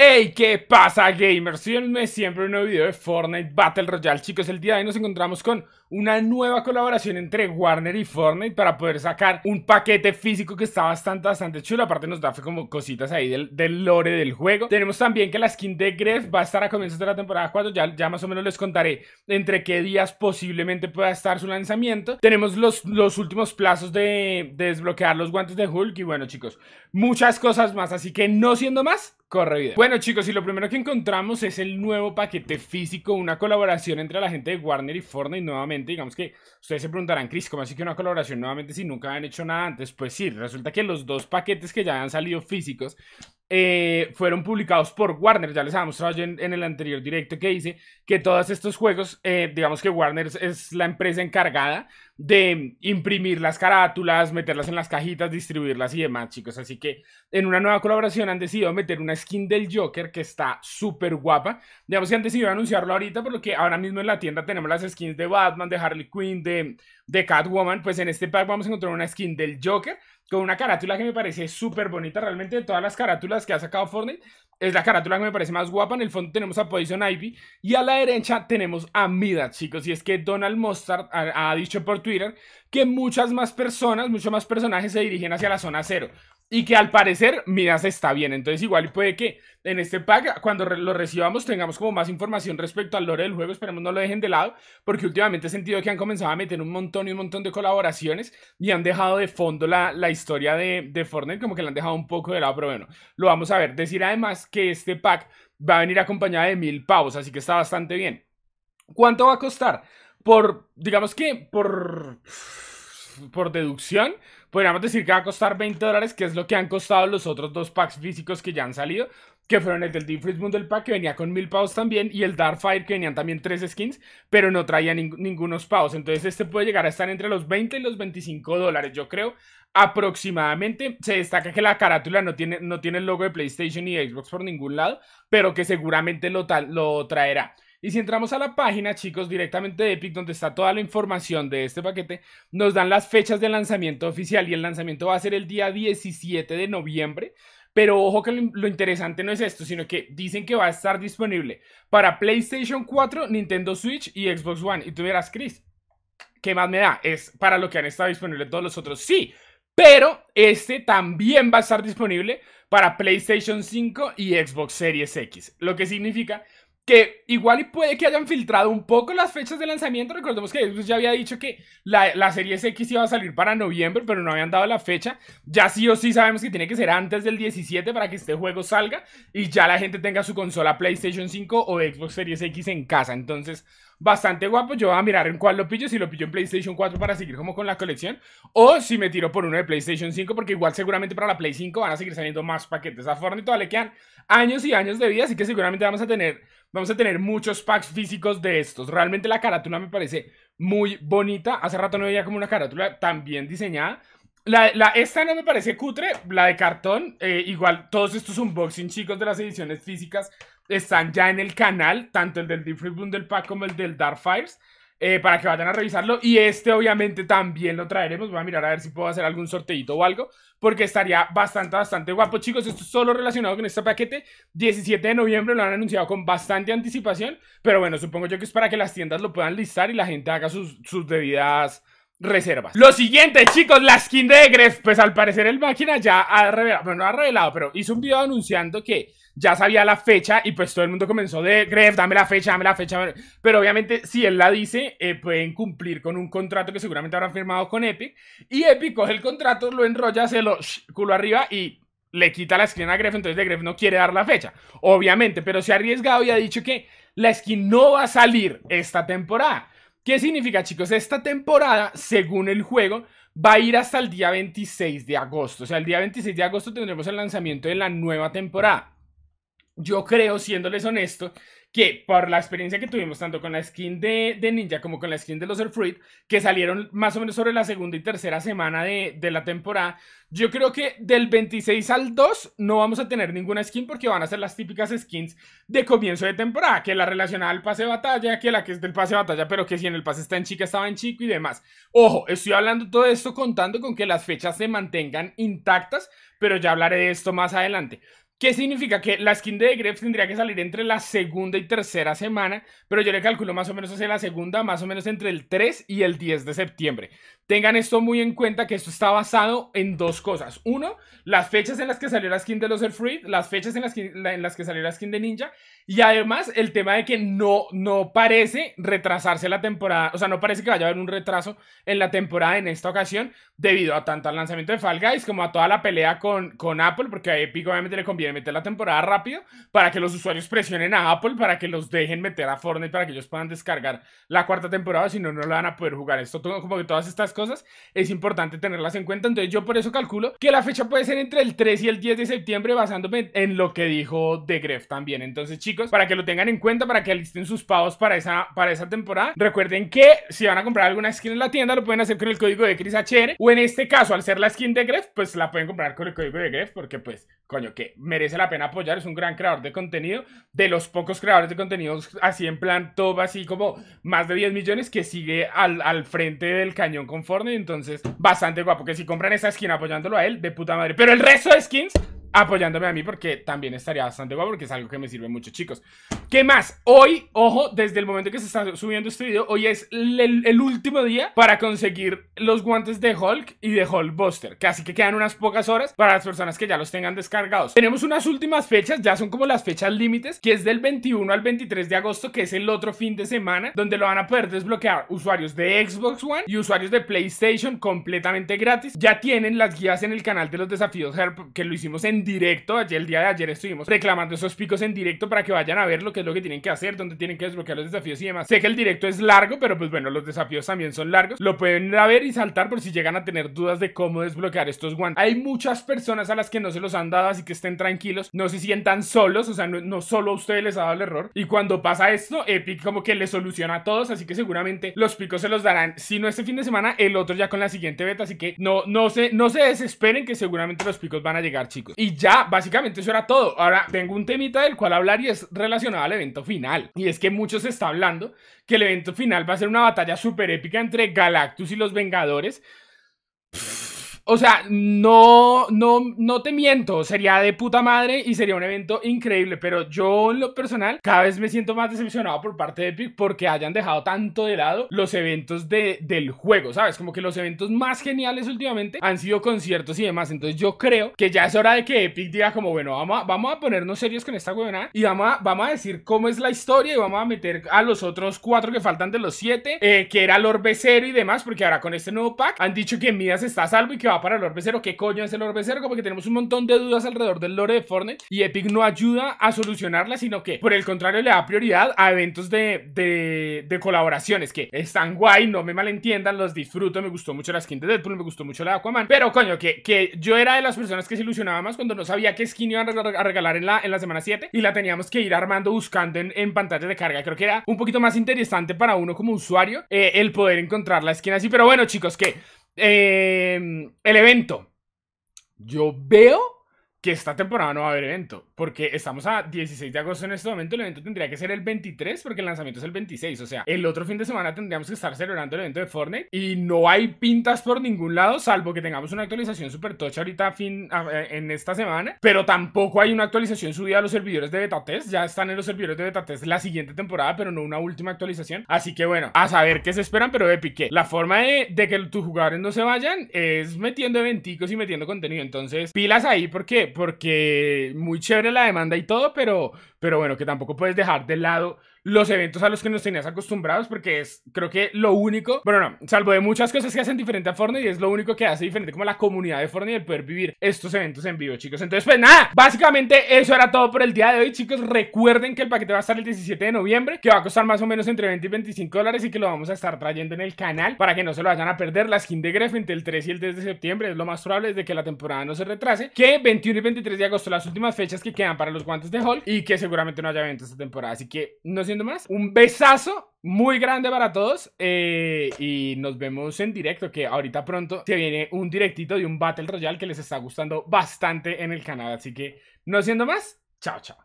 Hey, ¿qué pasa gamers? Me siempre un nuevo video de Fortnite Battle Royale Chicos, el día de hoy nos encontramos con una nueva colaboración entre Warner y Fortnite para poder sacar un paquete físico que está bastante, bastante chulo. Aparte nos da como cositas ahí del, lore del juego. Tenemos también que la skin de Gref va a estar a comienzos de la temporada 4. Ya, más o menos les contaré entre qué días posiblemente pueda estar su lanzamiento. Tenemos los, los últimos plazos de, desbloquear los guantes de Hulk. Y bueno, chicos, muchas cosas más. Así que no siendo más, corre video. Bueno chicos, y lo primero que encontramos es el nuevo paquete físico, una colaboración entre la gente de Warner y Fortnite nuevamente Digamos que ustedes se preguntarán, Chris, ¿cómo así que una colaboración nuevamente si nunca han hecho nada antes? Pues sí, resulta que los dos paquetes que ya han salido físicos eh, fueron publicados por Warner. Ya les había mostrado en, el anterior directo que dice que todos estos juegos, eh, digamos que Warner es la empresa encargada de imprimir las carátulas, meterlas en las cajitas, distribuirlas y demás, chicos. Así que en una nueva colaboración han decidido meter una skin del Joker que está súper guapa. Digamos que han decidido anunciarlo ahorita, porque ahora mismo en la tienda tenemos las skins de Batman, de Harley Quinn, de, de Catwoman. Pues en este pack vamos a encontrar una skin del Joker con una carátula que me parece súper bonita. Realmente de todas las carátulas que ha sacado Fortnite, es la carátula que me parece más guapa. En el fondo tenemos a Poison Ivy y a la derecha tenemos a Midas chicos. Y es que Donald Mustard ha dicho por Twitter, que muchas más personas, muchos más personajes se dirigen hacia la zona cero. Y que al parecer Midas está bien. Entonces igual puede que en este pack, cuando lo recibamos, tengamos como más información respecto al lore del juego. Esperemos no lo dejen de lado, porque últimamente he sentido que han comenzado a meter un montón y un montón de colaboraciones y han dejado de fondo la, historia de, de Fortnite, como que la han dejado un poco de lado, pero bueno, lo vamos a ver. Decir además que este pack va a venir acompañado de mil pavos, así que está bastante bien. ¿Cuánto va a costar? por, digamos que por, por deducción, podríamos decir que va a costar 20 dólares, que es lo que han costado los otros dos packs físicos que ya han salido, que fueron el del Deep Freeze Bundle Pack, que venía con mil pavos también, y el Dark Fire, que venían también tres skins, pero no traía ningunos pavos. Entonces este puede llegar a estar entre los 20 y los 25 dólares, yo creo, aproximadamente. Se destaca que la carátula no tiene, no tiene el logo de PlayStation ni Xbox por ningún lado, pero que seguramente lo, lo traerá. Y si entramos a la página, chicos, directamente de Epic, donde está toda la información de este paquete, nos dan las fechas de lanzamiento oficial y el lanzamiento va a ser el día 17 de noviembre. Pero ojo que lo interesante no es esto, sino que dicen que va a estar disponible para PlayStation 4, Nintendo Switch y Xbox One. Y tú verás, Chris, ¿qué más me da? Es para lo que han estado disponibles todos los otros. Sí, pero este también va a estar disponible para PlayStation 5 y Xbox Series X. Lo que significa que igual y puede que hayan filtrado un poco las fechas de lanzamiento. Recordemos que Xbox ya había dicho que la, la X iba a salir para noviembre, pero no habían dado la fecha. Ya sí o sí sabemos que tiene que ser antes del 17 para que este juego salga y ya la gente tenga su consola PlayStation 5 o Xbox Series X en casa. Entonces, bastante guapo. Yo voy a mirar en cuál lo pillo, si lo pillo en PlayStation 4 para seguir como con la colección, o si me tiro por uno de PlayStation 5, porque igual seguramente para la Play 5 van a seguir saliendo más paquetes a Fortnite, le quedan años y años de vida, así que seguramente vamos a tener vamos a tener muchos packs físicos de estos. Realmente la carátula me parece muy bonita. Hace rato no veía como una carátula tan bien diseñada. La, esta no me parece cutre, la de cartón. Eh, igual, todos estos unboxing chicos de las ediciones físicas están ya en el canal, tanto el del Different Bundle Pack como el del Dark Fires. Eh, para que vayan a revisarlo. Y este obviamente también lo traeremos. Voy a mirar a ver si puedo hacer algún sorteito o algo, porque estaría bastante, bastante guapo. Chicos, esto es solo relacionado con este paquete. 17 de noviembre lo han anunciado con bastante anticipación, pero bueno, supongo yo que es para que las tiendas lo puedan listar y la gente haga sus, sus debidas reservas. Lo siguiente, chicos, la skin de Gref, pues al parecer el máquina ya ha revelado, bueno, no ha revelado, pero hizo un video anunciando que ya sabía la fecha y pues todo el mundo comenzó de Gref, dame la fecha, dame la fecha. Pero obviamente, si él la dice, eh, pueden cumplir con un contrato que seguramente habrán firmado con Epic. Y Epic coge el contrato, lo enrolla, se lo culo arriba y le quita la skin a Gref. Entonces, de no quiere dar la fecha, obviamente, pero se ha arriesgado y ha dicho que la skin no va a salir esta temporada. ¿Qué significa, chicos? Esta temporada, según el juego, va a ir hasta el día 26 de agosto. O sea, el día 26 de agosto tendremos el lanzamiento de la nueva temporada. Yo creo, siéndoles honesto, que por la experiencia que tuvimos tanto con la skin de, Ninja como con la skin de los Fruit, que salieron más o menos sobre la segunda y tercera semana de, de, la temporada, yo creo que del 26 al 2 no vamos a tener ninguna skin porque van a ser las típicas skins de comienzo de temporada, que la relacionada al pase de batalla, que la que es del pase de batalla, pero que si en el pase está en chica, estaba en chico y demás. Ojo, estoy hablando todo esto contando con que las fechas se mantengan intactas, pero ya hablaré de esto más adelante. ¿Qué significa? Que la skin de Grefg tendría que salir entre la segunda y tercera semana, pero yo le calculo más o menos hacia la segunda, más o menos entre el 3 y el 10 de septiembre. Tengan esto muy en cuenta que esto está basado en dos cosas. Uno, las fechas en las que salió la skin de los fruit las fechas en las, que, en las que salió la skin de Ninja, y además el tema de que no, no parece retrasarse la temporada, o sea, no parece que vaya a haber un retraso en la temporada en esta ocasión, debido a tanto al lanzamiento de Fall Guys como a toda la pelea con, con Apple, porque a Epic obviamente le conviene de meter la temporada rápido para que los usuarios presionen a Apple, para que los dejen meter a Fortnite, para que ellos puedan descargar la cuarta temporada, si no, no la van a poder jugar. Esto, como que todas estas cosas, es importante tenerlas en cuenta. Entonces yo por eso calculo que la fecha puede ser entre el 3 y el 10 de septiembre, basándome en lo que dijo de Gref también. Entonces chicos, para que lo tengan en cuenta, para que alisten sus pavos para esa, para esa temporada, recuerden que si van a comprar alguna skin en la tienda, lo pueden hacer con el código de HR, o en este caso, al ser la skin de Gref, pues la pueden comprar con el código de Gref, porque pues, coño, que me merece la pena apoyar, es un gran creador de contenido, de los pocos creadores de contenidos así en plan top, así como más de 10 millones que sigue al, frente del cañón con Fortnite, entonces bastante guapo que si compran esa skin apoyándolo a él, de puta madre. Pero el resto de skins apoyándome a mí porque también estaría bastante guapo porque es algo que me sirve mucho, chicos. ¿Qué más? Hoy, ojo, desde el momento que se está subiendo este video, hoy es el, último día para conseguir los guantes de Hulk y de Hulkbuster, que así que quedan unas pocas horas para las personas que ya los tengan descargados. Tenemos unas últimas fechas, ya son como las fechas límites, que es del 21 al 23 de agosto, que es el otro fin de semana, donde lo van a poder desbloquear usuarios de Xbox One y usuarios de PlayStation completamente gratis. Ya tienen las guías en el canal de los desafíos Herp, que lo hicimos en directo. Ayer, el día de ayer estuvimos reclamando esos picos en directo para que vayan a ver lo que es lo que tienen que hacer, dónde tienen que desbloquear los desafíos y demás. Sé que el directo es largo, pero pues bueno, los desafíos también son largos. Lo pueden ver y saltar por si llegan a tener dudas de cómo desbloquear estos guantes. Hay muchas personas a las que no se los han dado, así que estén tranquilos. No se sientan solos, o sea, no, solo a ustedes les ha dado el error. Y cuando pasa esto, Epic como que le soluciona a todos, así que seguramente los picos se los darán. Si no este fin de semana, el otro ya con la siguiente beta, así que no, no, se, no se desesperen que seguramente los picos van a llegar, chicos ya, básicamente eso era todo. Ahora tengo un temita del cual hablar y es relacionado al evento final. Y es que mucho se está hablando que el evento final va a ser una batalla súper épica entre Galactus y los Vengadores. O sea, no, no, no te miento, sería de puta madre y sería un evento increíble, pero yo en lo personal cada vez me siento más decepcionado por parte de Epic porque hayan dejado tanto de lado los eventos de, del juego, ¿sabes? Como que los eventos más geniales últimamente han sido conciertos y demás, entonces yo creo que ya es hora de que Epic diga como, bueno, vamos a, vamos a ponernos serios con esta huevonada y vamos a, vamos a decir cómo es la historia y vamos a meter a los otros cuatro que faltan de los siete, eh, que era Lord b y demás, porque ahora con este nuevo pack han dicho que Midas está a salvo y que para el orbe cero. ¿Qué coño es el orbe cero? Porque tenemos un montón de dudas alrededor del lore de Fortnite y Epic no ayuda a solucionarla sino que por el contrario le da prioridad a eventos de, colaboraciones que están guay, no me malentiendan, los disfruto. Me gustó mucho la skin de Deadpool, me gustó mucho la de Aquaman. Pero coño, que, que yo era de las personas que se ilusionaba más cuando no sabía qué skin iban a regalar en la, en la semana 7 y la teníamos que ir armando buscando en, pantalla de carga. Creo que era un poquito más interesante para uno como usuario eh, el poder encontrar la skin así. Pero bueno, chicos, que Em, el evento. Yo veo que esta temporada no va a haber evento, porque estamos a 16 de agosto en este momento, el evento tendría que ser el 23 porque el lanzamiento es el 26, o sea, el otro fin de semana tendríamos que estar celebrando el evento de Fortnite y no hay pintas por ningún lado, salvo que tengamos una actualización super tocha ahorita fin, en esta semana, pero tampoco hay una actualización subida a los servidores de beta test, ya están en los servidores de beta test la siguiente temporada, pero no una última actualización, así que bueno, a saber qué se esperan, pero Epic, la forma de, de que tus jugadores no se vayan es metiendo eventicos y metiendo contenido, entonces pilas ahí porque porque muy chévere la demanda y todo, pero pero bueno, que tampoco puedes dejar de lado los eventos a los que nos tenías acostumbrados, porque es, creo que lo único, bueno, no, salvo de muchas cosas que hacen diferente a Fortnite, y es lo único que hace diferente como la comunidad de Fortnite, el poder vivir estos eventos en vivo, chicos. Entonces, pues nada, básicamente eso era todo por el día de hoy, chicos. Recuerden que el paquete va a estar el 17 de noviembre, que va a costar más o menos entre 20 y 25 dólares, y que lo vamos a estar trayendo en el canal para que no se lo vayan a perder. La skin de Gref entre el 3 y el 10 de septiembre es lo más probable desde que la temporada no se retrase, que 21 y 23 de agosto las últimas fechas que quedan para los guantes de Hall y que seguro seguramente no haya evento esta temporada. Así que, no siendo más, un besazo muy grande para todos. Eh, y nos vemos en directo, que ahorita pronto se viene un directito de un Battle Royale que les está gustando bastante en el canal. Así que, no siendo más, chao, chao.